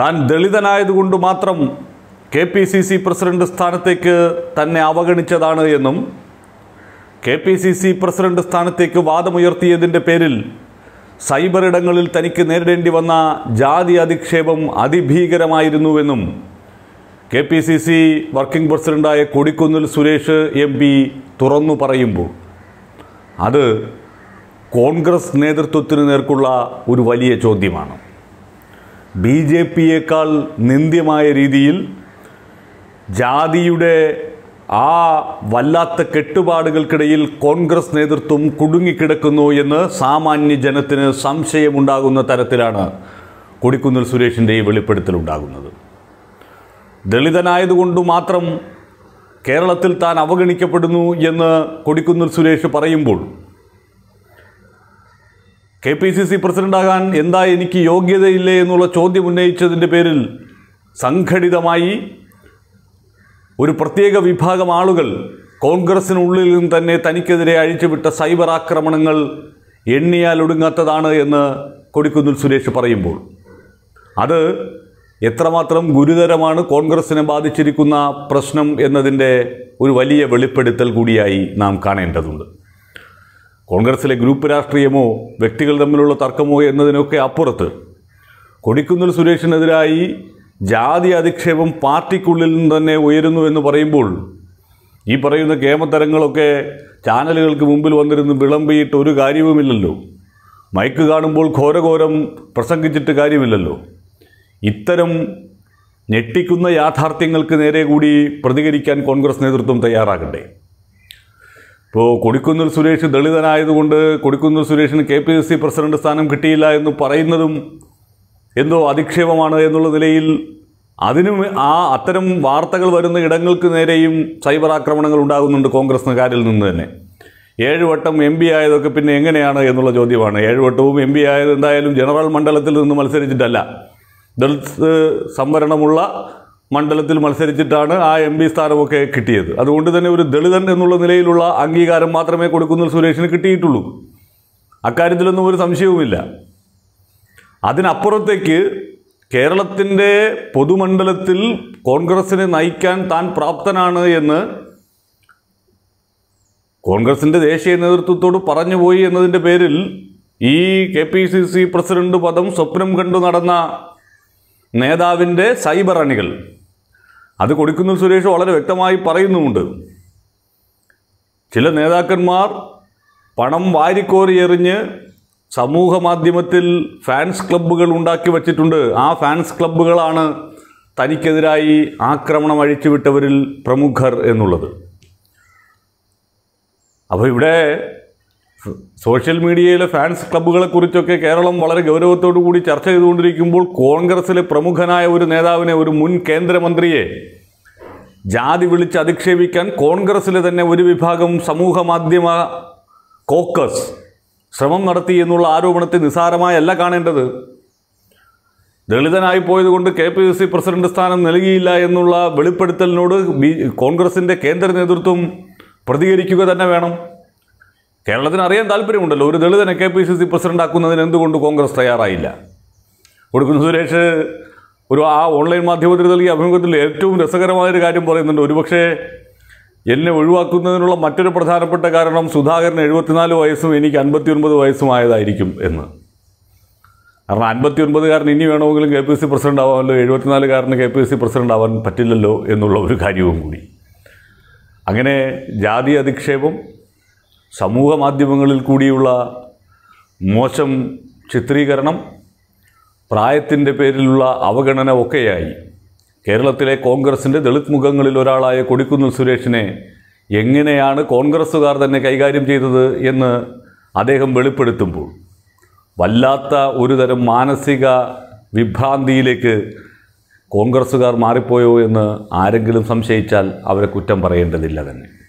താൻ ദളിതനായതുകൊണ്ട് മാത്രം K P C C president സ്ഥാനത്തേക്ക് തന്നെ അവഗണിച്ചതാണ് എന്നും K P C C president സ്ഥാനത്തേക്ക് വാദമുയർത്തിയതിൻ്റെ പേരിൽ സൈബർ ഇടങ്ങളിൽ തനിക്ക് നേരിടേണ്ടി വന്ന ജാതി അധിക്ഷേപം അതിഭീകരമായിരുന്നുവെന്നും K P C C working പ്രസിഡന്റായ കൊടിക്കുന്നിൽ സുരേഷ് എം പി തുറന്നു പറയുമ്പോൾ അത് കോൺഗ്രസ് നേതൃത്വത്തിന് നേർക്കുള്ള ഒരു വലിയ ചോദ്യമാണ് ബി ജെ പിയേക്കാൾ നിന്ദ്യമായ രീതിയിൽ ജാതിയുടെ ആ വല്ലാത്ത കെട്ടുപാടുകൾക്കിടയിൽ കോൺഗ്രസ് നേതൃത്വം കുടുങ്ങിക്കിടക്കുന്നു എന്ന് സാമാന്യ ജനത്തിന് സംശയമുണ്ടാകുന്ന തരത്തിലാണ് കൊടിക്കുന്നിൽ സുരേഷിൻ്റെ ഈ വെളിപ്പെടുത്തലുണ്ടാകുന്നത് ദളിതനായതുകൊണ്ട് മാത്രം കേരളത്തിൽ താൻ അവഗണിക്കപ്പെടുന്നു എന്ന് കൊടിക്കുന്നിൽ സുരേഷ് പറയുമ്പോൾ കെ പി സി സി പ്രസിഡൻ്റാകാൻ എന്താ എനിക്ക് യോഗ്യതയില്ലേ എന്നുള്ള ചോദ്യം ഉന്നയിച്ചതിൻ്റെ പേരിൽ സംഘടിതമായി ഒരു പ്രത്യേക വിഭാഗം ആളുകൾ കോൺഗ്രസിനുള്ളിൽ നിന്ന് തന്നെ തനിക്കെതിരെ അഴിച്ചുവിട്ട സൈബർ ആക്രമണങ്ങൾ എണ്ണിയാൽ ഒടുങ്ങാത്തതാണ് എന്ന് കൊടിക്കുന്നിൽ സുരേഷ് പറയുമ്പോൾ അത് എത്രമാത്രം ഗുരുതരമാണ് കോൺഗ്രസിനെ ബാധിച്ചിരിക്കുന്ന പ്രശ്നം എന്നതിൻ്റെ ഒരു വലിയ വെളിപ്പെടുത്തൽ കൂടിയായി നാം കാണേണ്ടതുണ്ട് കോൺഗ്രസിലെ ഗ്രൂപ്പ് രാഷ്ട്രീയമോ വ്യക്തികൾ തമ്മിലുള്ള തർക്കമോ എന്നതിനൊക്കെ അപ്പുറത്ത് കൊടിക്കുന്നിൽ സുരേഷിനെതിരായി ജാതി അധിക്ഷേപം പാർട്ടിക്കുള്ളിൽ നിന്ന് തന്നെ ഉയരുന്നു എന്ന് പറയുമ്പോൾ ഈ പറയുന്ന കേമത്തരങ്ങളൊക്കെ ചാനലുകൾക്ക് മുമ്പിൽ വന്നിരുന്ന് വിളമ്പിയിട്ട് ഒരു കാര്യവുമില്ലല്ലോ മൈക്ക് കാണുമ്പോൾ ഘോരഘോരം പ്രസംഗിച്ചിട്ട് കാര്യമില്ലല്ലോ ഇത്തരം ഞെട്ടിക്കുന്ന യാഥാർത്ഥ്യങ്ങൾക്ക് നേരെ കൂടി പ്രതികരിക്കാൻ കോൺഗ്രസ് നേതൃത്വം തയ്യാറാകട്ടെ ഇപ്പോൾ കൊടിക്കുന്നിൽ സുരേഷ് ദളിതനായതുകൊണ്ട് കൊടിക്കുന്നിൽ സുരേഷിന് K P S C president സ്ഥാനം കിട്ടിയില്ല എന്ന് പറയുന്നതും എന്തോ അധിക്ഷേപമാണ് എന്നുള്ള നിലയിൽ അതിനും ആ അത്തരം വാർത്തകൾ വരുന്ന ഇടങ്ങൾക്ക് നേരെയും സൈബർ ആക്രമണങ്ങൾ ഉണ്ടാകുന്നുണ്ട് കോൺഗ്രസ്സുകാരിൽ നിന്ന് തന്നെ ഏഴുവട്ടം വട്ടം എം പി ആയതൊക്കെ പിന്നെ എങ്ങനെയാണ് എന്നുള്ള ചോദ്യമാണ് ഏഴുവട്ടവും വട്ടവും എം പി ആയത് എന്തായാലും ജനറൽ മണ്ഡലത്തിൽ നിന്ന് മത്സരിച്ചിട്ടല്ല ദളിത് സംവരണമുള്ള മണ്ഡലത്തിൽ മത്സരിച്ചിട്ടാണ് ആ എം പി സ്ഥാനമൊക്കെ കിട്ടിയത് അതുകൊണ്ട് തന്നെ ഒരു ദളിതൻ എന്നുള്ള നിലയിലുള്ള അംഗീകാരം മാത്രമേ കൊടുക്കുന്ന സുരേഷിന് കിട്ടിയിട്ടുള്ളൂ അക്കാര്യത്തിലൊന്നും ഒരു സംശയവുമില്ല അതിനപ്പുറത്തേക്ക് കേരളത്തിൻ്റെ പൊതുമണ്ഡലത്തിൽ കോൺഗ്രസിനെ നയിക്കാൻ താൻ പ്രാപ്തനാണ് എന്ന് കോൺഗ്രസിൻ്റെ ദേശീയ നേതൃത്വത്തോട് പറഞ്ഞുപോയി എന്നതിൻ്റെ പേരിൽ ഈ K P C C president പദം സ്വപ്നം കണ്ടു നടന്ന നേതാവിൻ്റെ സൈബർ അണികൾ അത് കൊടുക്കുന്ന സുരേഷ് വളരെ വ്യക്തമായി പറയുന്നുമുണ്ട് ചില നേതാക്കന്മാർ പണം വാരിക്കോരി എറിഞ്ഞ് സമൂഹ മാധ്യമത്തിൽ ഫാൻസ് ക്ലബ്ബുകൾ ഉണ്ടാക്കി വച്ചിട്ടുണ്ട് ആ ഫാൻസ് ക്ലബ്ബുകളാണ് തനിക്കെതിരായി ആക്രമണം അഴിച്ചുവിട്ടവരിൽ പ്രമുഖർ എന്നുള്ളത് അപ്പോൾ ഇവിടെ സോഷ്യൽ മീഡിയയിലെ ഫാൻസ് ക്ലബ്ബുകളെ കുറിച്ചൊക്കെ കേരളം വളരെ ഗൗരവത്തോടു കൂടി ചർച്ച ചെയ്തുകൊണ്ടിരിക്കുമ്പോൾ കോൺഗ്രസിലെ പ്രമുഖനായ ഒരു നേതാവിനെ ഒരു മുൻ കേന്ദ്രമന്ത്രിയെ ജാതി വിളിച്ച് അധിക്ഷേപിക്കാൻ കോൺഗ്രസ്സിലെ തന്നെ ഒരു വിഭാഗം സമൂഹ മാധ്യമ കോക്കസ് ശ്രമം നടത്തി എന്നുള്ള ആരോപണത്തെ നിസാരമായല്ല കാണേണ്ടത് ദളിതനായി പോയതുകൊണ്ട് കെ പി സി പ്രസിഡന്റ് സ്ഥാനം നൽകിയില്ല എന്നുള്ള വെളിപ്പെടുത്തലിനോട് ബി കോൺഗ്രസിൻ്റെ കേന്ദ്ര നേതൃത്വം പ്രതികരിക്കുക തന്നെ വേണം കേരളത്തിന് അറിയാൻ താല്പര്യമുണ്ടല്ലോ ഒരു ദളിതനെ K P C C president ആക്കുന്നതിന് എന്തുകൊണ്ട് കോൺഗ്രസ് തയ്യാറായില്ല ഒടുക്കുന്ന സുരേഷ് ഒരു ആ ഓൺലൈൻ മാധ്യമത്തിൽ നൽകിയ അഭിമുഖത്തിൽ ഏറ്റവും രസകരമായൊരു കാര്യം പറയുന്നുണ്ട് ഒരുപക്ഷേ എന്നെ ഒഴിവാക്കുന്നതിനുള്ള മറ്റൊരു പ്രധാനപ്പെട്ട കാരണം സുധാകരന് എഴുപത്തിനാല് വയസ്സും എനിക്ക് അൻപത്തിയൊൻപത് വയസ്സും ആയതായിരിക്കും എന്ന് കാരണം അൻപത്തിയൊൻപതുകാരൻ ഇനി വേണമെങ്കിലും കെ പി സി പ്രസിഡന്റ് ആവാമല്ലോ എഴുപത്തിനാലുകാരന് കെ പി സി പ്രസിഡന്റ് ആവാൻ പറ്റില്ലല്ലോ എന്നുള്ള ഒരു കാര്യവും കൂടി അങ്ങനെ ജാതി അധിക്ഷേപം സമൂഹ മാധ്യമങ്ങളിൽ കൂടിയുള്ള മോശം ചിത്രീകരണം പ്രായത്തിൻ്റെ പേരിലുള്ള അവഗണന ഒക്കെയായി കേരളത്തിലെ കോൺഗ്രസിൻ്റെ ദളിത് മുഖങ്ങളിൽ ഒരാളായ കൊടിക്കുന്നിൽ സുരേഷിനെ എങ്ങനെയാണ് കോൺഗ്രസ്സുകാർ തന്നെ കൈകാര്യം ചെയ്തത് എന്ന് അദ്ദേഹം വെളിപ്പെടുത്തുമ്പോൾ വല്ലാത്ത ഒരുതരം മാനസിക വിഭ്രാന്തിയിലേക്ക് കോൺഗ്രസ്സുകാർ മാറിപ്പോയോ എന്ന് ആരെങ്കിലും സംശയിച്ചാൽ അവരെ കുറ്റം പറയേണ്ടതില്ല തന്നെ